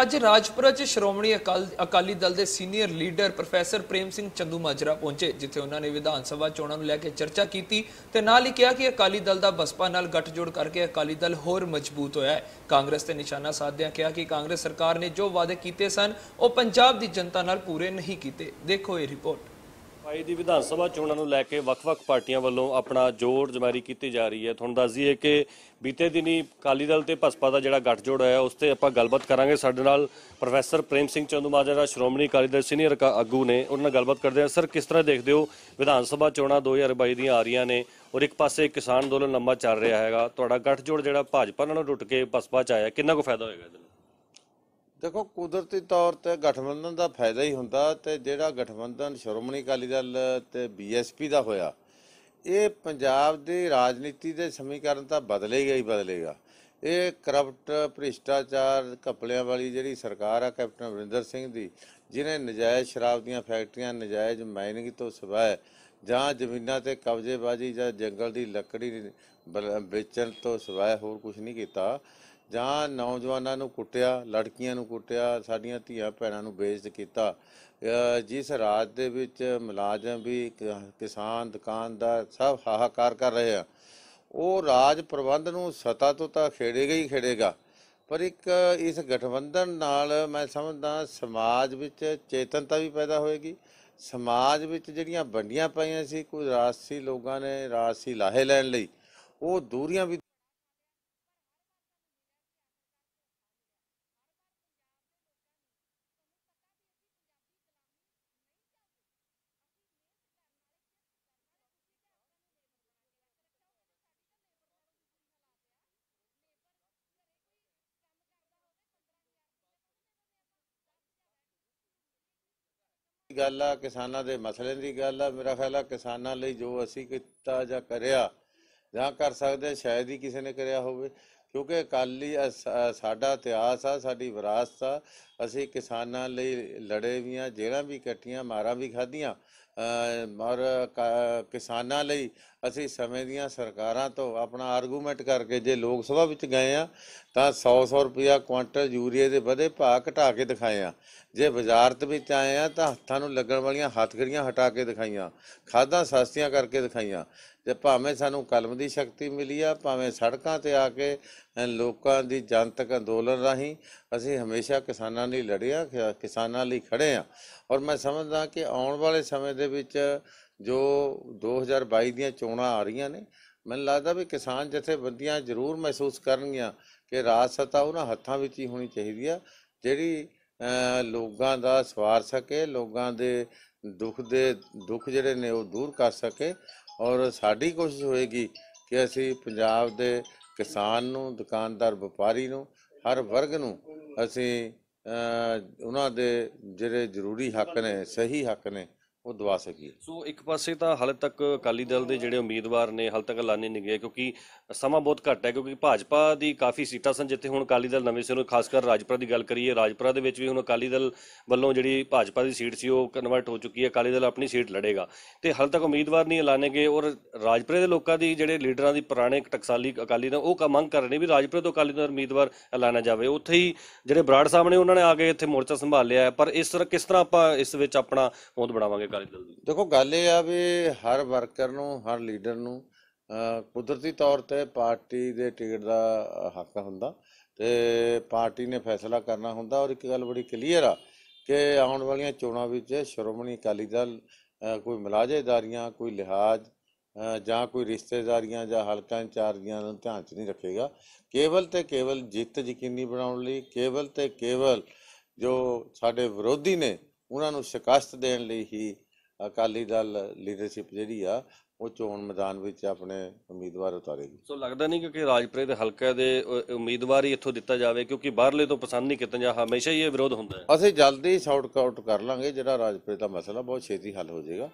ਅੱਜ ਰਾਜਪੁਰਾ 'ਚ ਸ਼੍ਰੋਮਣੀ ਅਕਾਲੀ ਦਲ ਦੇ senior leader professor Prem Singh Chandu Majra ਪਹੁੰਚੇ ਜਿੱਥੇ ਉਹਨਾਂ ਨੇ ਵਿਧਾਨ ਸਭਾ ਚੋਣਾਂ ਨੂੰ ਲੈ ਕੇ ਚਰਚਾ ਕੀਤੀ ਤੇ ਨਾਲ ਹੀ ਕਿਹਾ ਕਿ ਅਕਾਲੀ ਦਲ ਦਾ ਬਸਪਾ ਨਾਲ ਗੱਠਜੋੜ ਕਰਕੇ ਅਕਾਲੀ ਦਲ ਹੋਰ ਮਜ਼ਬੂਤ ਹੋਇਆ ਹੈ ਕਾਂਗਰਸ ਤੇ ਨਿਸ਼ਾਨਾ ਸਾਧਦਿਆਂ ਕਿਹਾ ਕਿ ਕਾਂਗਰਸ ਸਰਕਾਰ ਨੇ ਜੋ ਵਾਅਦੇ ਕੀਤੇ ਸਨ ਉਹ ਪੰਜਾਬ ਦੀ ਜਨਤਾ ਨਾਲ ਪੂਰੇ ਨਹੀਂ ਕੀਤੇ ਦੇਖੋ ਇਹ ਰਿਪੋਰਟ ਭਾਈ ਦੀ ਵਿਧਾਨ ਸਭਾ ਚੋਣਾਂ ਨੂੰ ਲੈ ਕੇ ਵੱਖ-ਵੱਖ ਪਾਰਟੀਆਂ ਵੱਲੋਂ ਆਪਣਾ ਜੋਰ ਜਮਾਰੀ ਕੀਤੀ ਜਾ ਰਹੀ ਹੈ ਤੁਹਾਨੂੰ ਦੱਸ ਦਈਏ ਕਿ ਬੀਤੇ ਦਿਨੀ ਕਾਲੀ ਦਲ ਤੇ ਭਸਪਾ ਦਾ ਜਿਹੜਾ ਗੱਠਜੋੜ ਹੋਇਆ ਉਸ ਤੇ ਆਪਾਂ ਗੱਲਬਾਤ ਕਰਾਂਗੇ ਸਾਡੇ ਨਾਲ ਪ੍ਰੋਫੈਸਰ ਪ੍ਰੇਮ ਸਿੰਘ ਚੰਦੂਮਾਜਾ ਦਾ ਸ਼੍ਰੋਮਣੀ ਅਕਾਲੀ ਦਲ ਸੀਨੀਅਰ ਆਗੂ ਨੇ ਉਹਨਾਂ ਨਾਲ ਗੱਲਬਾਤ ਕਰਦੇ ਆ ਸਰ ਕਿਸ ਤਰ੍ਹਾਂ ਦੇਖਦੇ ਹੋ ਵਿਧਾਨ ਸਭਾ ਚੋਣਾਂ 2022 ਦੀਆਂ ਆ ਰਹੀਆਂ ਨੇ ਔਰ ਇੱਕ ਪਾਸੇ ਕਿਸਾਨ ਅੰਦੋਲਨ ਲੰਮਾ ਚੱਲ ਰਿਹਾ ਹੈਗਾ ਤੁਹਾਡਾ ਗੱਠਜੋੜ ਜਿਹੜਾ ਭਾਜਪਾ ਨਾਲ ਟੁੱਟ ਕੇ ਭਸਪਾ ਚ ਆਇਆ ਕਿੰਨਾ ਕੁ ਫਾਇਦਾ ਹੋਏਗਾ ਇਹਦੇ ਦੇਖੋ ਕੁਦਰਤੀ ਤੌਰ ਤੇ ਗਠਬੰਧਨ ਦਾ ਫਾਇਦਾ ਹੀ ਹੁੰਦਾ ਤੇ ਜਿਹੜਾ ਗਠਬੰਧਨ ਸ਼੍ਰੋਮਣੀ ਅਕਾਲੀ ਦਲ ਤੇ ਬੀਐਸਪੀ ਦਾ ਹੋਇਆ ਇਹ ਪੰਜਾਬ ਦੀ ਰਾਜਨੀਤੀ ਦੇ ਸਮੀਕਰਨ ਤਾਂ ਬਦਲੇਗਾ ਹੀ ਬਦਲੇਗਾ ਇਹ ਕਰਪਟ ਭ੍ਰਿਸ਼ਟਾਚਾਰ ਕਪਲਿਆਂ ਵਾਲੀ ਜਿਹੜੀ ਸਰਕਾਰ ਆ ਕੈਪਟਨ ਅਮਰਿੰਦਰ ਸਿੰਘ ਦੀ ਜਿਨੇ ਨਜਾਇਜ਼ ਸ਼ਰਾਬ ਦੀਆਂ ਫੈਕਟਰੀਆਂ ਨਜਾਇਜ਼ ਮਾਈਨਿੰਗ ਤੋਂ ਸਿਵਾਏ ਜਾਂ ਜ਼ਮੀਨਾਂ ਤੇ ਕਬਜ਼ੇਬਾਜ਼ੀ ਜਾਂ ਜੰਗਲ ਦੀ ਲੱਕੜੀ ਵੇਚਣ ਤੋਂ ਸਿਵਾਏ ਹੋਰ ਕੁਝ ਨਹੀਂ ਕੀਤਾ ਜਾਂ ਨੌਜਵਾਨਾਂ ਨੂੰ ਕੁੱਟਿਆ ਲੜਕੀਆਂ ਨੂੰ ਕੁੱਟਿਆ ਸਾਡੀਆਂ ਧੀਆਂ ਭੈਣਾਂ ਨੂੰ ਬੇਇੱਜ਼ਤ ਕੀਤਾ ਜਿਸ ਰਾਜ ਦੇ ਵਿੱਚ ਮੁਲਾਜ਼ਮ ਵੀ ਕਿਸਾਨ ਦੁਕਾਨਦਾਰ ਸਭ ਹਾਹਾਕਾਰ ਕਰ ਰਹੇ ਆ ਉਹ ਰਾਜ ਪ੍ਰਬੰਧ ਨੂੰ ਸਤਾ ਤੋਂ ਤਾਂ ਖੇੜੇਗਾ ਹੀ ਖੇੜੇਗਾ ਪਰ ਇੱਕ ਇਸ ਗਠਬੰਧਨ ਨਾਲ ਮੈਂ ਸਮਝਦਾ ਸਮਾਜ ਵਿੱਚ ਚੇਤਨਤਾ ਵੀ ਪੈਦਾ ਹੋਏਗੀ ਸਮਾਜ ਵਿੱਚ ਜਿਹੜੀਆਂ ਵੰਡੀਆਂ ਪਈਆਂ ਸੀ ਕੋਈ ਰਾਸੀ ਲੋਕਾਂ ਨੇ ਰਾਸੀ ਲਾਹੇ ਲੈਣ ਲਈ ਉਹ ਦੂਰੀਆਂ ਵੀ ਗੱਲ ਆ ਕਿਸਾਨਾਂ ਦੇ ਮਸਲੇ ਦੀ ਗੱਲ ਆ ਮੇਰਾ ਖਿਆਲ ਆ ਕਿਸਾਨਾਂ ਲਈ ਜੋ ਅਸੀਂ ਕੀਤਾ ਜਾਂ ਕਰਿਆ ਜਾਂ ਕਰ ਸਕਦੇ ਸ਼ਾਇਦ ਹੀ ਕਿਸੇ ਨੇ ਕਰਿਆ ਹੋਵੇ ਕਿਉਂਕਿ ਅਕਾਲੀ ਸਾਡਾ ਇਤਿਹਾਸ ਆ ਸਾਡੀ ਵਿਰਾਸਤ ਆ ਅਸੀਂ ਕਿਸਾਨਾਂ ਲਈ ਲੜੇ ਵੀ ਆ ਜਿਹੜਾ ਵੀ ਕੱਟੀਆਂ ਮਾਰਾਂ ਵੀ ਖਾਧੀਆਂ ਔਰ ਕਿਸਾਨਾਂ ਲਈ ਅਸੀਂ ਸਮੇਂ ਦੀਆਂ ਸਰਕਾਰਾਂ ਤੋਂ ਆਪਣਾ ਆਰਗੂਮੈਂਟ ਕਰਕੇ ਜੇ ਲੋਕ ਸਭਾ ਵਿੱਚ ਗਏ ਆ ਤਾਂ 100 100 ਰੁਪਿਆ ਕੁਆਂਟਲ ਯੂਰੀਏ ਦੇ ਵਧੇ ਭਾਅ ਘਟਾ ਕੇ ਦਿਖਾਏ ਆ ਜੇ ਬਾਜ਼ਾਰ ਤੇ ਵਿੱਚ ਆਏ ਆ ਤਾਂ ਹੱਥਾਂ ਨੂੰ ਲੱਗਣ ਵਾਲੀਆਂ ਹੱਥਕੜੀਆਂ ਹਟਾ ਕੇ ਦਿਖਾਈਆਂ ਖਾਦਾਂ ਸਸਤੀਆਂ ਕਰਕੇ ਦਿਖਾਈਆਂ ਤੇ ਭਾਵੇਂ ਸਾਨੂੰ ਕਲਮ ਦੀ ਸ਼ਕਤੀ ਮਿਲੀ ਆ ਭਾਵੇਂ ਸੜਕਾਂ ਤੇ ਆ ਕੇ ਲੋਕਾਂ ਦੀ ਜਨਤਕ ਅੰਦੋਲਨ ਰਾਹੀਂ ਅਸੀਂ ਹਮੇਸ਼ਾ ਕਿਸਾਨਾਂ ਲਈ ਲੜਿਆ ਕਿਸਾਨਾਂ ਲਈ ਖੜੇ ਆ ਔਰ ਮੈਂ ਸਮਝਦਾ ਕਿ ਆਉਣ ਵਾਲੇ ਸਮੇਂ ਦੇ ਵਿੱਚ ਜੋ 2022 ਦੀਆਂ ਚੋਣਾਂ ਆ ਰਹੀਆਂ ਨੇ ਮੈਨੂੰ ਲੱਗਦਾ ਵੀ ਕਿਸਾਨ ਜਥੇਬੰਦੀਆਂ ਜ਼ਰੂਰ ਮਹਿਸੂਸ ਕਰਨਗੀਆਂ ਕਿ ਰਾਜ ਸਤਾ ਉਹਨਾਂ ਹੱਥਾਂ ਵਿੱਚ ਹੀ ਹੋਣੀ ਚਾਹੀਦੀ ਆ ਜਿਹੜੀ ਲੋਕਾਂ ਦਾ ਸਵਾਰ ਸਕੇ ਲੋਕਾਂ ਦੇ ਦੁੱਖ ਦੇ ਦੁੱਖ ਜਿਹੜੇ ਨੇ ਉਹ ਦੂਰ ਕਰ ਸਕੇ ਔਰ ਸਾਡੀ ਕੋਸ਼ਿਸ਼ ਹੋਏਗੀ ਕਿ ਅਸੀਂ ਪੰਜਾਬ ਦੇ ਕਿਸਾਨ ਨੂੰ ਦੁਕਾਨਦਾਰ ਵਪਾਰੀ ਨੂੰ ਹਰ ਵਰਗ ਨੂੰ ਅਸੀਂ ਉਹਨਾਂ ਦੇ ਜਿਹੜੇ ਜ਼ਰੂਰੀ ਹੱਕ ਨੇ ਸਹੀ ਹੱਕ ਨੇ ਉਹ ਦਵਾ ਸਕੀਏ ਸੋ ਇੱਕ ਪਾਸੇ ਤਾਂ ਹਾਲੇ ਤੱਕ ਅਕਾਲੀ ਦਲ ਦੇ ਜਿਹੜੇ ਉਮੀਦਵਾਰ ਨੇ ਹਾਲੇ ਤੱਕ ਐਲਾਨੇ ਨਹੀਂ ਗਏ ਕਿਉਂਕਿ ਸਮਾਂ ਬਹੁਤ ਘੱਟ ਹੈ ਕਿਉਂਕਿ ਭਾਜਪਾ ਦੀ ਕਾਫੀ ਸੀਟਾਂ ਸਨ ਜਿੱਥੇ ਹੁਣ ਅਕਾਲੀ ਦਲ ਨਵੇਂ ਸਿਰੋਂ ਖਾਸ ਕਰ ਰਾਜਪੁਰਾ ਦੀ ਗੱਲ ਕਰੀਏ ਰਾਜਪੁਰਾ ਦੇ ਵਿੱਚ ਵੀ ਹੁਣ ਅਕਾਲੀ ਦਲ ਵੱਲੋਂ ਜਿਹੜੀ ਭਾਜਪਾ ਦੀ ਸੀਟ ਸੀ ਉਹ ਕਨਵਰਟ ਹੋ ਚੁੱਕੀ ਹੈ ਅਕਾਲੀ ਦਲ ਆਪਣੀ ਸੀਟ ਲੜੇਗਾ ਤੇ ਹਾਲੇ ਤੱਕ ਉਮੀਦਵਾਰ ਨਹੀਂ ਐਲਾਨੇ ਗਏ ਔਰ ਰਾਜਪੁਰੇ ਦੇ ਲੋਕਾਂ ਦੀ ਜਿਹੜੇ ਲੀਡਰਾਂ ਦੀ ਪੁਰਾਣੇ ਟਕਸਾਲੀ ਅਕਾਲੀ ਦਲ ਉਹ ਮੰਗ ਕਰ ਰਹੇ ਨੇ ਵੀ ਰਾਜਪੁਰੇ ਤੋਂ ਅਕਾਲੀ ਦਲ ਉਮੀਦਵਾਰ ਐਲਾਨਾ ਜਾਵੇ ਉੱਥੇ ਹੀ ਜਿਹੜੇ ਬਰਾੜ ਸਾਹਮਣੇ ਉਹਨਾਂ ਨੇ ਆ ਕੇ ਇੱਥੇ ਮੋਰਚਾ ਸੰਭਾਲ ਲਿਆ ਪਰ ਇਸ ਤਰ੍ਹਾਂ ਕਿਸ ਤਰ੍ਹਾਂ ਆਪਾਂ ਇਸ ਵਿੱਚ ਆਪਣਾ ਹੋਂਦ ਬਣਾਵਾਂਗੇ ਅਕਾਲੀ ਦਲ ਦੀ ਦੇਖੋ ਗੱਲ ਇਹ ਆ ਵੀ ਹਰ ਵਰਕਰ ਨੂੰ ਹਰ ਲੀਡਰ ਨੂੰ ਕੁਦਰਤੀ ਤੌਰ ਤੇ ਪਾਰਟੀ ਦੇ ਟਿਕਟ ਦਾ ਹੱਕ ਹੁੰਦਾ ਤੇ ਪਾਰਟੀ ਨੇ ਫੈਸਲਾ ਕਰਨਾ ਹੁੰਦਾ ਔਰ ਇੱਕ ਗੱਲ ਬੜੀ ਕਲੀਅਰ ਆ ਕਿ ਆਉਣ ਵਾਲੀਆਂ ਚੋਣਾਂ ਵਿੱਚ ਸ਼੍ਰੋਮਣੀ ਅਕਾਲੀ ਦਲ ਕੋਈ ਮਲਾਜੇਦਾਰੀਆਂ ਕੋਈ ਲਿਹਾਜ਼ ਜਾਂ ਕੋਈ ਰਿਸ਼ਤੇਦਾਰੀਆਂ ਜਾਂ ਹਲਕਾ ਇੰਚਾਰਜੀਆਂ ਨੂੰ ਧਿਆਨ 'ਚ ਨਹੀਂ ਰੱਖੇਗਾ ਕੇਵਲ ਤੇ ਕੇਵਲ ਜਿੱਤ ਯਕੀਨੀ ਬਣਾਉਣ ਲਈ ਕੇਵਲ ਤੇ ਕੇਵਲ ਜੋ ਸਾਡੇ ਵਿਰੋਧੀ ਨੇ ਉਹਨਾਂ ਨੂੰ ਸ਼ਿਕਸਤ ਦੇਣ ਲਈ ਹੀ ਅਕਾਲੀ ਦਲ ਲੀਡਰਸ਼ਿਪ ਜਿਹੜੀ ਆ ਉਹ ਚੋਣ ਮੈਦਾਨ ਵਿੱਚ ਆਪਣੇ ਉਮੀਦਵਾਰ ਉਤਾਰੇਗੀ ਸੋ ਲੱਗਦਾ ਨਹੀਂ ਕਿਉਂਕਿ ਰਾਜਪੁਰੇ ਦੇ ਹਲਕੇ ਦੇ ਉਮੀਦਵਾਰ ਹੀ ਇੱਥੋਂ ਦਿੱਤਾ ਜਾਵੇ ਕਿਉਂਕਿ ਬਾਹਰਲੇ ਤੋਂ ਪਸੰਦ ਨਹੀਂ ਕੀਤਾ ਜਾਂ ਹਮੇਸ਼ਾ ਹੀ ਇਹ ਵਿਰੋਧ ਹੁੰਦਾ ਹੈ ਅਸੀਂ ਜਲਦੀ ਸ਼ਾਰਟ ਕਰ ਲਾਂਗੇ ਜਿਹੜਾ ਰਾਜਪੁਰੇ ਦਾ ਮਸਲਾ ਬਹੁਤ ਛੇਤੀ ਹੱਲ ਹੋ ਜਾਏਗਾ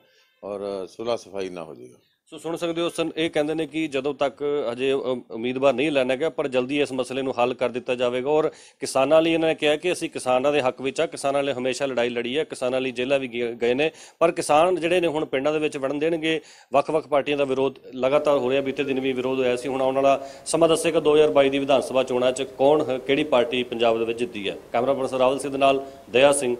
ਔਰ ਸੁਲਾ ਸਫਾਈ ਨਾ ਹੋ ਜਾਏਗਾ ਸੋ ਸੁਣ ਸਕਦੇ ਹੋ ਸਨ ਇਹ ਕਹਿੰਦੇ ਨੇ ਕਿ ਜਦੋਂ ਤੱਕ ਅਜੇ ਉਮੀਦਵਾਰ ਨਹੀਂ ਲੈਣਾ ਗਿਆ ਪਰ ਜਲਦੀ ਇਸ ਮਸਲੇ ਨੂੰ ਹੱਲ ਕਰ ਦਿੱਤਾ ਜਾਵੇਗਾ ਔਰ ਕਿਸਾਨਾਂ ਲਈ ਇਹਨਾਂ ਨੇ ਕਿਹਾ ਕਿ ਅਸੀਂ ਕਿਸਾਨਾਂ ਦੇ ਹੱਕ ਵਿੱਚ ਆ ਕਿਸਾਨਾਂ ਲਈ ਹਮੇਸ਼ਾ ਲੜਾਈ ਲੜੀ ਹੈ ਕਿਸਾਨਾਂ ਲਈ ਜੇਲਾ ਵੀ ਗਏ ਨੇ ਪਰ ਕਿਸਾਨ ਜਿਹੜੇ ਨੇ ਹੁਣ ਪਿੰਡਾਂ ਦੇ ਵਿੱਚ ਵੜਨ ਦੇਣਗੇ ਵੱਖ-ਵੱਖ ਪਾਰਟੀਆਂ ਦਾ ਵਿਰੋਧ ਲਗਾਤਾਰ ਹੋ ਰਿਹਾ ਬੀਤੇ ਦਿਨ ਵੀ ਵਿਰੋਧ ਹੋਇਆ ਸੀ ਹੁਣ ਆਉਣ ਵਾਲਾ ਸਮਾਂ ਦੱਸੇਗਾ 2022 ਦੀ ਵਿਧਾਨ ਸਭਾ ਚੋਣਾਂ 'ਚ ਕੌਣ ਕਿਹੜੀ ਪਾਰਟੀ ਪੰਜਾਬ ਦੇ ਵਿੱਚ ਜਿੱਤੀ ਹੈ ਕੈਮਰਾ ਪਰਸਨ ਰਾਵਲ ਸਿੰਘ ਦੇ ਨਾਲ ਦਇਆ ਸਿੰਘ